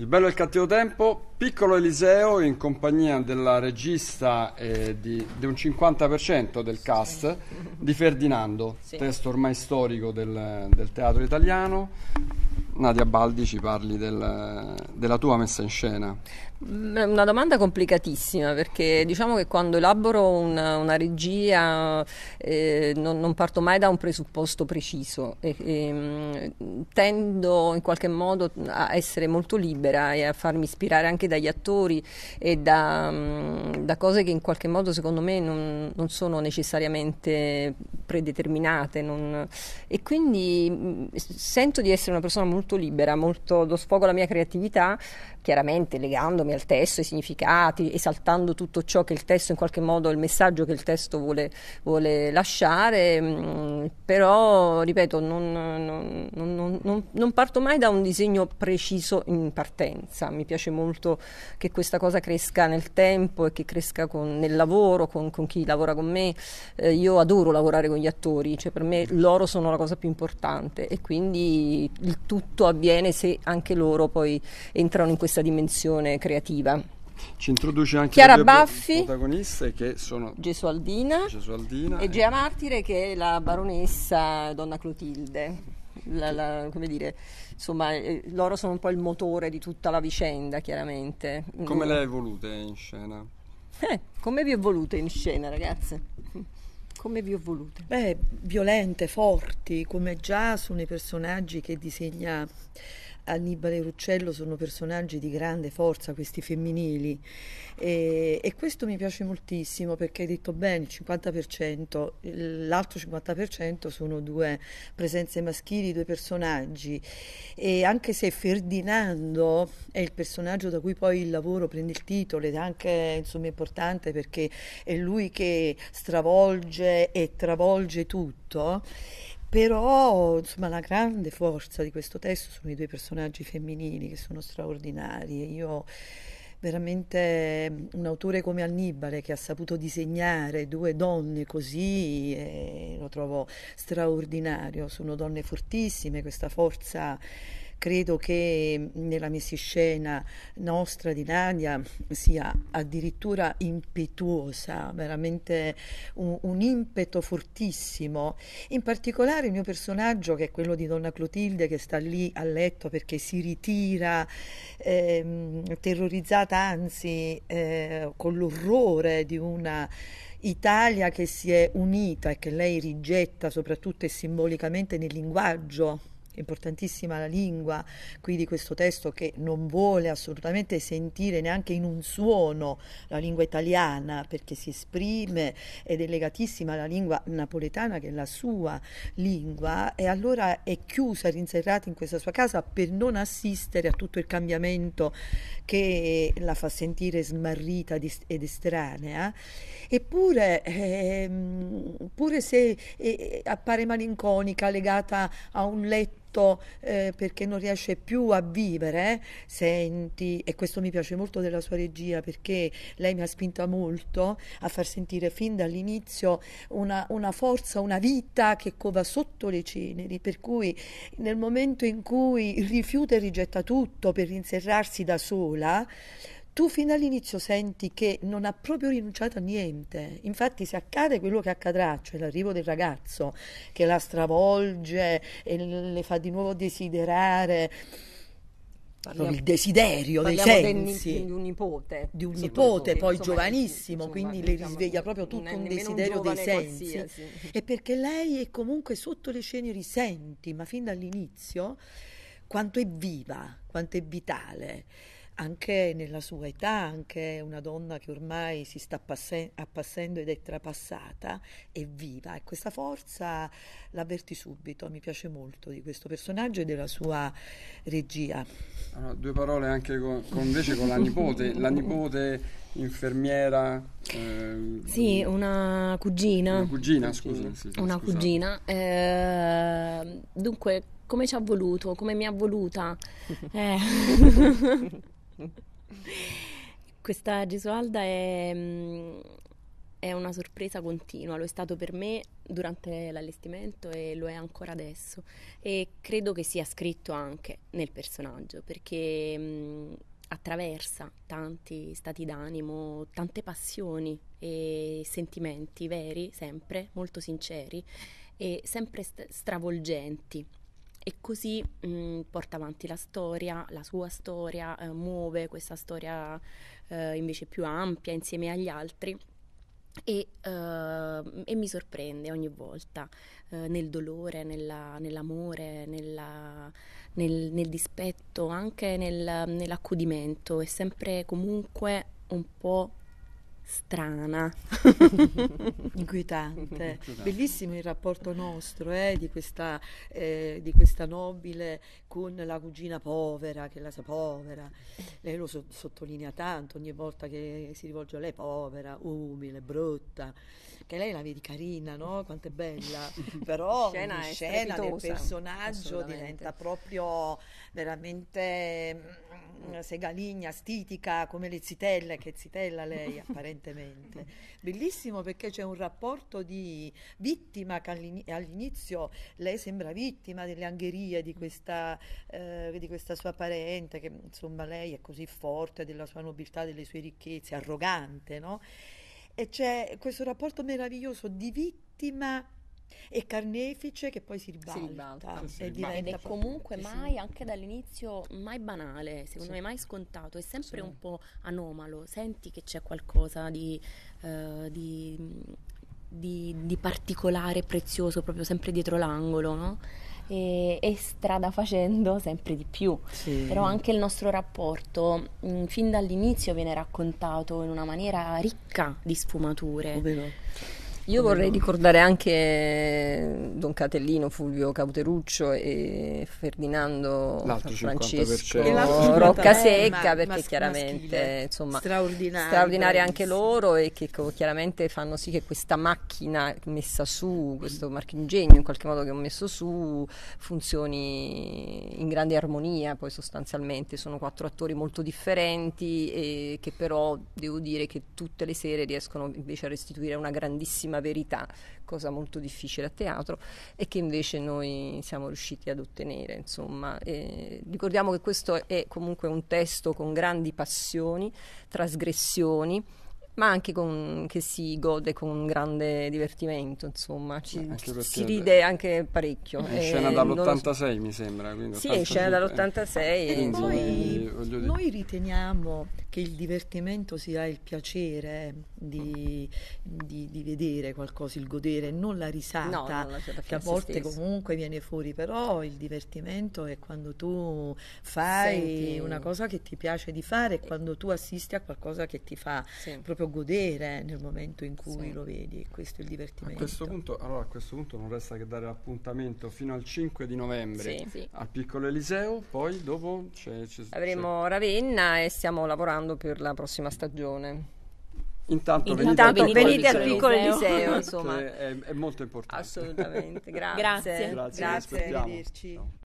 Il bello e il cattivo tempo, piccolo Eliseo in compagnia della regista eh, di, di, un 50% del cast sì. di Ferdinando, sì. testo ormai storico del, del teatro italiano, Nadia Baldi ci parli del, della tua messa in scena. Mm, una domanda complicatissima perché diciamo che quando elaboro una, una regia eh, non, non, parto mai da un presupposto preciso e, e, mm, tendo in qualche modo a essere molto libera e a farmi ispirare anche dagli attori e da, mm, da cose che in qualche modo secondo me non, non sono necessariamente predeterminate non, e quindi sento di essere una persona molto molto libera, molto, do sfogo alla mia creatività chiaramente legandomi al testo, ai significati, esaltando tutto ciò che il testo in qualche modo, il messaggio che il testo vuole, vuole lasciare, mm, però ripeto, non, non, non, non, parto mai da un disegno preciso in partenza, mi piace molto che questa cosa cresca nel tempo e che cresca con, nel lavoro, con, con, chi lavora con me, eh, io adoro lavorare con gli attori, cioè per me loro sono la cosa più importante e quindi il tutto avviene se anche loro poi entrano in questo questa dimensione creativa. Ci introduce anche Chiara Baffi, protagoniste che sono Gesualdina, Gesualdina e, e Gea Martire che è la baronessa Donna Clotilde. La, la, come dire, insomma, eh, loro sono un po' il motore di tutta la vicenda, chiaramente. Come le mm. volute in scena? Eh, come vi ho volute in scena, ragazze? Come vi ho volute? Beh, violente, forti, come già sono i personaggi che disegna Annibale e Ruccello sono personaggi di grande forza, questi femminili. E, e questo mi piace moltissimo perché hai detto bene, il 50%, l'altro 50% sono due presenze maschili, due personaggi. E anche se Ferdinando è il personaggio da cui poi il lavoro prende il titolo ed è anche insomma, importante perché è lui che stravolge e travolge tutto, però, insomma, la grande forza di questo testo sono i due personaggi femminili che sono straordinari. Io veramente un autore come Annibale che ha saputo disegnare due donne così eh, lo trovo straordinario, sono donne fortissime, questa forza Credo che nella messiscena nostra di Nadia sia addirittura impetuosa, veramente un, un impeto fortissimo. In particolare il mio personaggio, che è quello di Donna Clotilde, che sta lì a letto perché si ritira, eh, terrorizzata anzi eh, con l'orrore di una Italia che si è unita e che lei rigetta soprattutto e simbolicamente nel linguaggio importantissima la lingua qui di questo testo che non vuole assolutamente sentire neanche in un suono la lingua italiana perché si esprime ed è legatissima alla lingua napoletana che è la sua lingua e allora è chiusa, rinserrata in questa sua casa per non assistere a tutto il cambiamento che la fa sentire smarrita ed estranea eppure eh, pure se eh, appare malinconica legata a un letto tutto eh, perché non riesce più a vivere, eh. senti, e questo mi piace molto della sua regia perché lei mi ha spinta molto a far sentire fin dall'inizio una, una forza, una vita che cova sotto le ceneri, per cui nel momento in cui rifiuta e rigetta tutto per rinserrarsi da sola, tu fino all'inizio senti che non ha proprio rinunciato a niente. Infatti, se accade quello che accadrà, cioè l'arrivo del ragazzo che la stravolge e le fa di nuovo desiderare. Parliamo, il desiderio dei sensi di un nipote di un nipote poi insomma, giovanissimo insomma, quindi diciamo, le risveglia proprio tutto un desiderio un dei sensi qualsiasi. e perché lei è comunque sotto le ceneri senti ma fin dall'inizio quanto è viva quanto è vitale anche nella sua età, anche una donna che ormai si sta passe- appassendo ed è trapassata, è viva e questa forza l'avverti subito, mi piace molto di questo personaggio e della sua regia. Allora, ah, due parole anche con, con, invece con la nipote, la nipote infermiera. Eh, sì, una cugina. Una cugina, scusa. Sì, una scusa. cugina. Eh, dunque come ci ha voluto, come mi ha voluta. eh. Questa Gesualda è, mm, è, una sorpresa continua, lo è stato per me durante l'allestimento e lo è ancora adesso e credo che sia scritto anche nel personaggio perché mh, mm, attraversa tanti stati d'animo, tante passioni e sentimenti veri, sempre molto sinceri e sempre st- stravolgenti e così mh, mm, porta avanti la storia, la sua storia, eh, muove questa storia eh, invece più ampia insieme agli altri. E, uh, e, mi sorprende ogni volta uh, nel dolore, nella, nell'amore, nella, nel, nel, dispetto, anche nel, nell'accudimento, è sempre comunque un po' strana, inquietante. Bellissimo il rapporto nostro eh, di, questa, eh, di, questa, nobile con la cugina povera, che la sa povera. Lei lo so- sottolinea tanto ogni volta che si rivolge a lei, povera, umile, brutta perché lei la vedi carina, no? Quanto è bella, però scena scena del personaggio diventa proprio veramente mm, mm, segaligna, stitica, come le zitelle, che zitella lei apparentemente. Bellissimo perché c'è un rapporto di vittima che all'inizio lei sembra vittima delle angherie di questa, eh, di questa sua parente, che insomma lei è così forte della sua nobiltà, delle sue ricchezze, arrogante, no? e c'è questo rapporto meraviglioso di vittima e carnefice che poi si ribalta, si ribalta. Sì, ed è comunque mai anche dall'inizio mai banale secondo sì. me mai scontato è sempre sì. un po' anomalo senti che c'è qualcosa di, uh, di, di, di particolare prezioso proprio sempre dietro l'angolo no? e, e strada facendo sempre di più. Sì. Però anche il nostro rapporto mh, mm, fin dall'inizio viene raccontato in una maniera ricca di sfumature. Ovvero. Io vorrei ricordare anche eh, Don Catellino, Fulvio Cauteruccio e Ferdinando Francesco Rocca eh, Secca, perché mas- chiaramente insomma, straordinari anche loro e che co- chiaramente fanno sì che questa macchina messa su, questo marchingegno in qualche modo che ho messo su, funzioni in grande armonia poi sostanzialmente. Sono quattro attori molto differenti e che però devo dire che tutte le sere riescono invece a restituire una grandissima la verità, cosa molto difficile a teatro e che invece noi siamo riusciti ad ottenere. Insomma. E ricordiamo che questo è comunque un testo con grandi passioni, trasgressioni ma anche con, che si gode con un grande divertimento, insomma, ci, si ride anche parecchio. In eh, scena dall'86 mi sembra. Sì, è in scena dall'86. Eh. E quindi, poi noi riteniamo che il divertimento sia il piacere eh, di, mm. di, di vedere qualcosa, il godere, non la risata, no, non cioè, che a volte stesso. comunque viene fuori, però il divertimento è quando tu fai Senti. una cosa che ti piace di fare, quando tu assisti a qualcosa che ti fa sì. proprio godere eh, nel momento in cui sì. lo vedi, questo è il divertimento. A questo, punto, allora, a questo punto non resta che dare l'appuntamento fino al 5 di novembre sì, al Piccolo Eliseo, poi dopo c'è, c'è, avremo Ravenna e stiamo lavorando preparando per la prossima stagione. Intanto, venite, Intanto venite, venite al piccolo Eliseo, insomma. È, è, molto importante. Assolutamente, grazie. grazie. grazie, grazie. grazie.